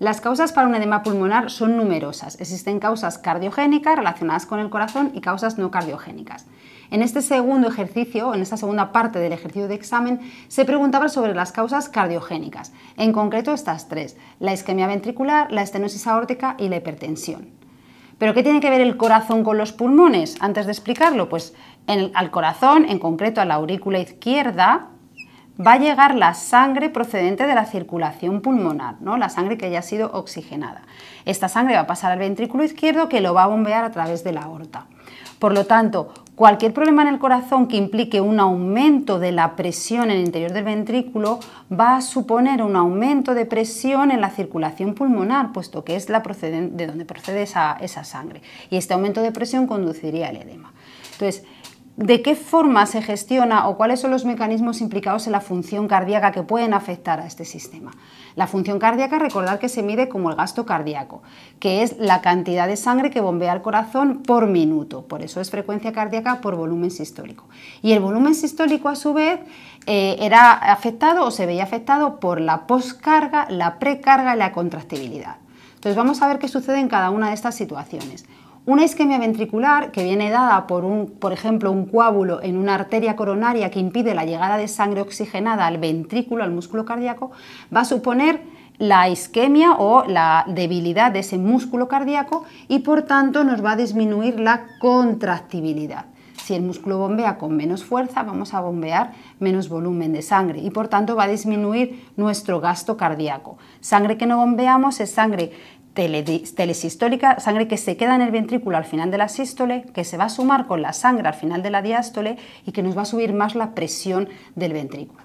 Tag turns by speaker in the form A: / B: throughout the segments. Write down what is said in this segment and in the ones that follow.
A: Las causas para un edema pulmonar son numerosas. Existen causas cardiogénicas relacionadas con el corazón y causas no cardiogénicas. En este segundo ejercicio, en esta segunda parte del ejercicio de examen, se preguntaba sobre las causas cardiogénicas, en concreto estas tres, la isquemia ventricular, la estenosis aórtica y la hipertensión. ¿Pero qué tiene que ver el corazón con los pulmones? Antes de explicarlo, pues al corazón, en concreto a la aurícula izquierda, va a llegar la sangre procedente de la circulación pulmonar, ¿no? la sangre que haya sido oxigenada. Esta sangre va a pasar al ventrículo izquierdo que lo va a bombear a través de la aorta. Por lo tanto, cualquier problema en el corazón que implique un aumento de la presión en el interior del ventrículo va a suponer un aumento de presión en la circulación pulmonar, puesto que es la de donde procede esa, sangre. Y este aumento de presión conduciría al edema. Entonces, de qué forma se gestiona o cuáles son los mecanismos implicados en la función cardíaca que pueden afectar a este sistema. La función cardíaca, recordar que se mide como el gasto cardíaco, que es la cantidad de sangre que bombea el corazón por minuto, por eso es frecuencia cardíaca por volumen sistólico. Y el volumen sistólico, a su vez, eh, era afectado o se veía afectado por la poscarga, la precarga y la contractibilidad. Entonces vamos a ver qué sucede en cada una de estas situaciones. Una isquemia ventricular que viene dada por, un, por ejemplo, un coágulo en una arteria coronaria que impide la llegada de sangre oxigenada al ventrículo, al músculo cardíaco, va a suponer la isquemia o la debilidad de ese músculo cardíaco y por tanto nos va a disminuir la contractibilidad. Si el músculo bombea con menos fuerza, vamos a bombear menos volumen de sangre y por tanto va a disminuir nuestro gasto cardíaco. Sangre que no bombeamos es sangre telesistólica, sangre que se queda en el ventrículo al final de la sístole, que se va a sumar con la sangre al final de la diástole y que nos va a subir más la presión del ventrículo.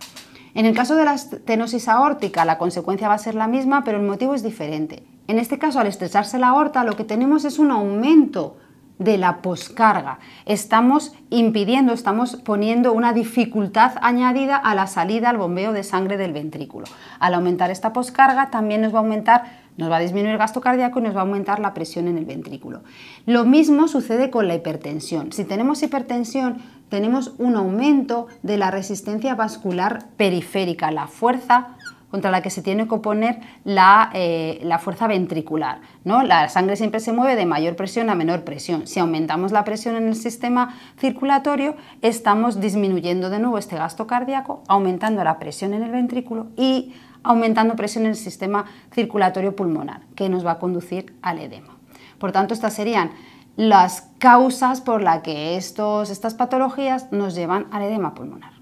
A: En el caso de la estenosis aórtica, la consecuencia va a ser la misma, pero el motivo es diferente. En este caso, al estrecharse la aorta, lo que tenemos es un aumento de la poscarga. Estamos impidiendo, estamos poniendo una dificultad añadida a la salida, al bombeo de sangre del ventrículo. Al aumentar esta poscarga, también nos va a aumentar nos va a disminuir el gasto cardíaco y nos va a aumentar la presión en el ventrículo. Lo mismo sucede con la hipertensión. Si tenemos hipertensión, tenemos un aumento de la resistencia vascular periférica, la fuerza contra la que se tiene que oponer eh, la, fuerza ventricular. ¿no? La sangre siempre se mueve de mayor presión a menor presión. Si aumentamos la presión en el sistema circulatorio, estamos disminuyendo de nuevo este gasto cardíaco, aumentando la presión en el ventrículo y aumentando presión en el sistema circulatorio pulmonar, que nos va a conducir al edema. Por tanto, estas serían las causas por las que estos, estas patologías nos llevan al edema pulmonar.